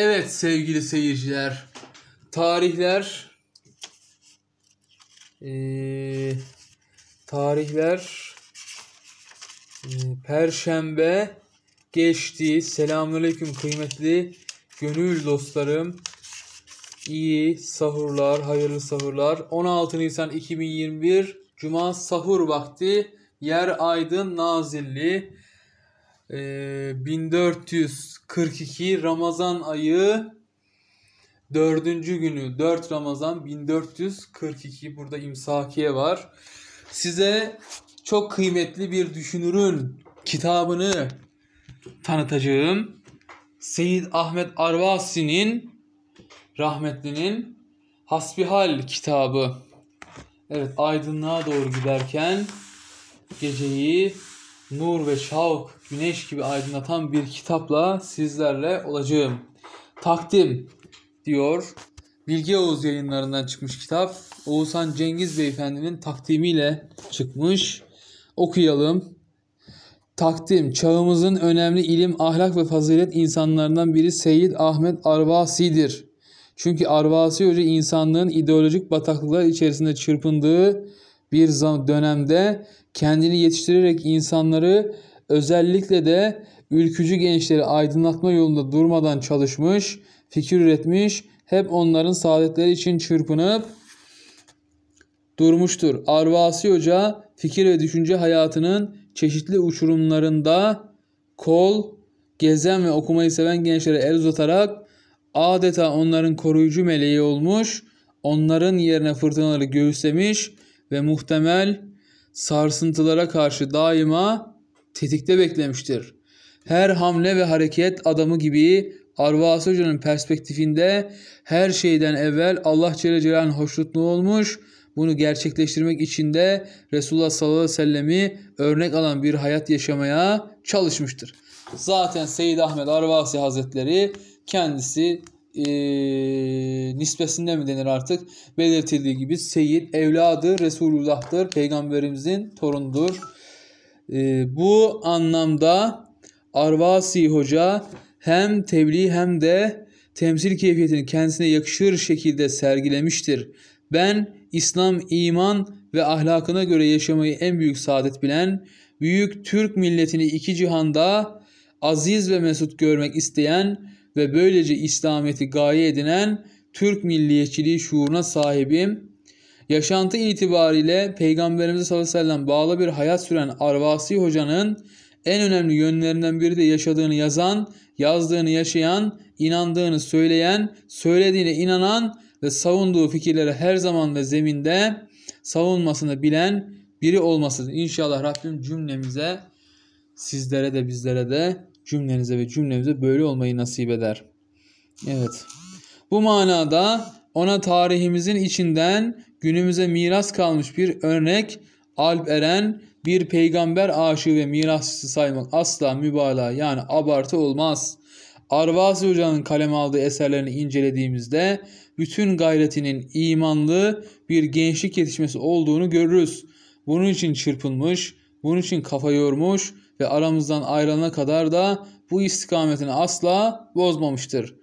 Evet sevgili seyirciler. Tarihler ee, tarihler e, Perşembe geçti. Selamünaleyküm kıymetli gönül dostlarım. İyi sahurlar, hayırlı sahurlar. 16 Nisan 2021 Cuma sahur vakti. Yer aydın nazilli e, ee, 1442 Ramazan ayı dördüncü günü 4 Ramazan 1442 burada imsakiye var. Size çok kıymetli bir düşünürün kitabını tanıtacağım. Seyit Ahmet Arvasi'nin rahmetlinin Hasbihal kitabı. Evet aydınlığa doğru giderken geceyi nur ve şavk, güneş gibi aydınlatan bir kitapla sizlerle olacağım. Takdim diyor. Bilgi Oğuz yayınlarından çıkmış kitap. Oğuzhan Cengiz Beyefendi'nin takdimiyle çıkmış. Okuyalım. Takdim, çağımızın önemli ilim, ahlak ve fazilet insanlarından biri Seyyid Ahmet Arvasi'dir. Çünkü Arvasi Hoca insanlığın ideolojik bataklıklar içerisinde çırpındığı bir dönemde kendini yetiştirerek insanları özellikle de ülkücü gençleri aydınlatma yolunda durmadan çalışmış, fikir üretmiş, hep onların saadetleri için çırpınıp durmuştur. Arvasi Hoca fikir ve düşünce hayatının çeşitli uçurumlarında kol, gezen ve okumayı seven gençlere el uzatarak adeta onların koruyucu meleği olmuş, onların yerine fırtınaları göğüslemiş ve muhtemel sarsıntılara karşı daima tetikte beklemiştir. Her hamle ve hareket adamı gibi Arvas Hoca'nın perspektifinde her şeyden evvel Allah Celle Celal'in hoşnutluğu olmuş, bunu gerçekleştirmek için de Resulullah sallallahu aleyhi ve sellemi örnek alan bir hayat yaşamaya çalışmıştır. Zaten Seyyid Ahmet Arvasi Hazretleri kendisi e, nispesinde mi denir artık belirtildiği gibi Seyyid evladı Resulullah'tır. Peygamberimizin torundur. E, bu anlamda Arvasi Hoca hem tebliğ hem de temsil keyfiyetini kendisine yakışır şekilde sergilemiştir. Ben İslam, iman ve ahlakına göre yaşamayı en büyük saadet bilen, büyük Türk milletini iki cihanda aziz ve mesut görmek isteyen ve böylece İslamiyet'i gaye edinen Türk milliyetçiliği şuuruna sahibim. Yaşantı itibariyle Peygamberimize sallallahu aleyhi ve sellem bağlı bir hayat süren Arvasi hocanın en önemli yönlerinden biri de yaşadığını yazan, yazdığını yaşayan, inandığını söyleyen, söylediğine inanan ve savunduğu fikirleri her zaman ve zeminde savunmasını bilen biri olmasıdır. İnşallah Rabbim cümlemize, sizlere de bizlere de cümlenize ve cümlemize böyle olmayı nasip eder. Evet. Bu manada ona tarihimizin içinden günümüze miras kalmış bir örnek Alp Eren bir peygamber aşığı ve mirasçısı saymak asla mübalağa yani abartı olmaz. Arvasi Hoca'nın kaleme aldığı eserlerini incelediğimizde bütün gayretinin imanlı bir gençlik yetişmesi olduğunu görürüz. Bunun için çırpınmış, bunun için kafa yormuş, ve aramızdan ayrılana kadar da bu istikametini asla bozmamıştır.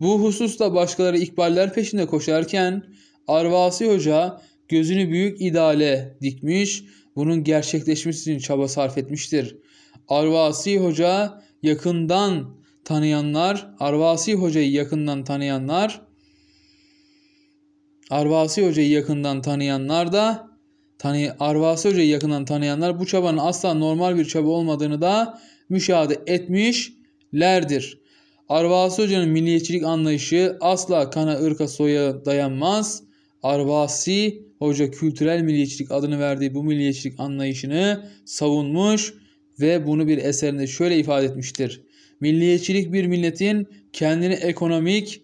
Bu hususta başkaları ikballer peşinde koşarken Arvasi Hoca gözünü büyük ideale dikmiş, bunun gerçekleşmesi için çaba sarf etmiştir. Arvasi Hoca yakından tanıyanlar, Arvasi Hoca'yı yakından tanıyanlar, Arvasi Hoca'yı yakından tanıyanlar da Tani Arvası Hoca'yı yakından tanıyanlar bu çabanın asla normal bir çaba olmadığını da müşahede etmişlerdir. Arvasi Hoca'nın milliyetçilik anlayışı asla kana, ırka, soya dayanmaz. Arvasi Hoca kültürel milliyetçilik adını verdiği bu milliyetçilik anlayışını savunmuş ve bunu bir eserinde şöyle ifade etmiştir. Milliyetçilik bir milletin kendini ekonomik,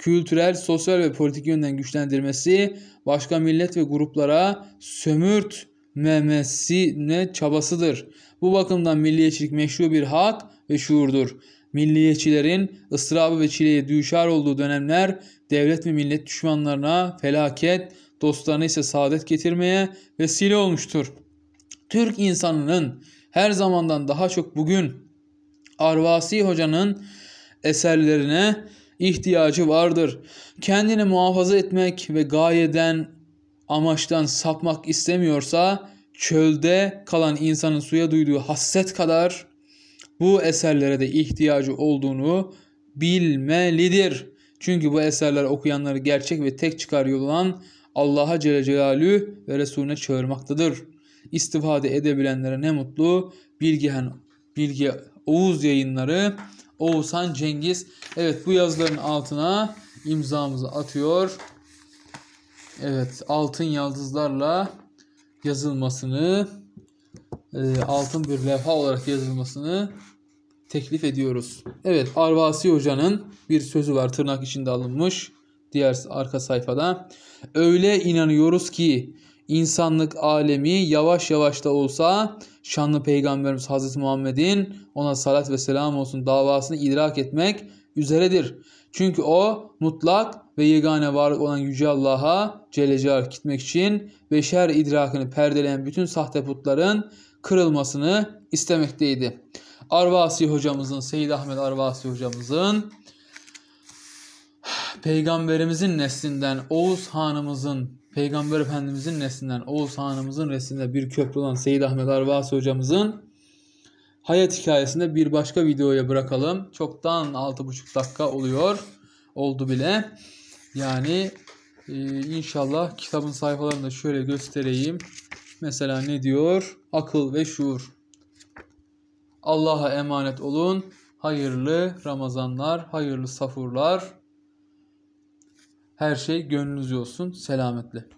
kültürel, sosyal ve politik yönden güçlendirmesi, başka millet ve gruplara sömürtmemesi ne çabasıdır. Bu bakımdan milliyetçilik meşru bir hak ve şuurdur. Milliyetçilerin ıstırabı ve çileye düşer olduğu dönemler devlet ve millet düşmanlarına felaket, dostlarına ise saadet getirmeye vesile olmuştur. Türk insanının her zamandan daha çok bugün Arvasi Hoca'nın eserlerine ihtiyacı vardır. Kendini muhafaza etmek ve gayeden amaçtan sapmak istemiyorsa çölde kalan insanın suya duyduğu hasret kadar bu eserlere de ihtiyacı olduğunu bilmelidir. Çünkü bu eserler okuyanları gerçek ve tek çıkar yol olan Allah'a Celle Celalü ve Resulüne çağırmaktadır. İstifade edebilenlere ne mutlu. Bilgihen, Bilgi Oğuz yayınları Oğuzhan Cengiz. Evet bu yazıların altına imzamızı atıyor. Evet altın yaldızlarla yazılmasını e, altın bir levha olarak yazılmasını teklif ediyoruz. Evet Arvasi Hoca'nın bir sözü var tırnak içinde alınmış. Diğer arka sayfada. Öyle inanıyoruz ki insanlık alemi yavaş yavaş da olsa şanlı Peygamberimiz Hazreti Muhammed'in ona salat ve selam olsun davasını idrak etmek üzeredir. Çünkü o mutlak ve yegane varlık olan Yüce Allah'a Celle Celaluhu gitmek için ve şer idrakını perdeleyen bütün sahte putların kırılmasını istemekteydi. Arvasi hocamızın, Seyyid Ahmet Arvasi hocamızın Peygamberimizin neslinden Oğuz Hanımızın Peygamber Efendimizin neslinden Oğuz Hanımızın neslinde bir köprü olan Seyyid Ahmet Arvasi hocamızın hayat hikayesinde bir başka videoya bırakalım. Çoktan 6,5 dakika oluyor. Oldu bile. Yani e, inşallah kitabın sayfalarını da şöyle göstereyim. Mesela ne diyor? Akıl ve şuur. Allah'a emanet olun. Hayırlı Ramazanlar, hayırlı safurlar. Her şey gönlünüzce olsun. Selametle.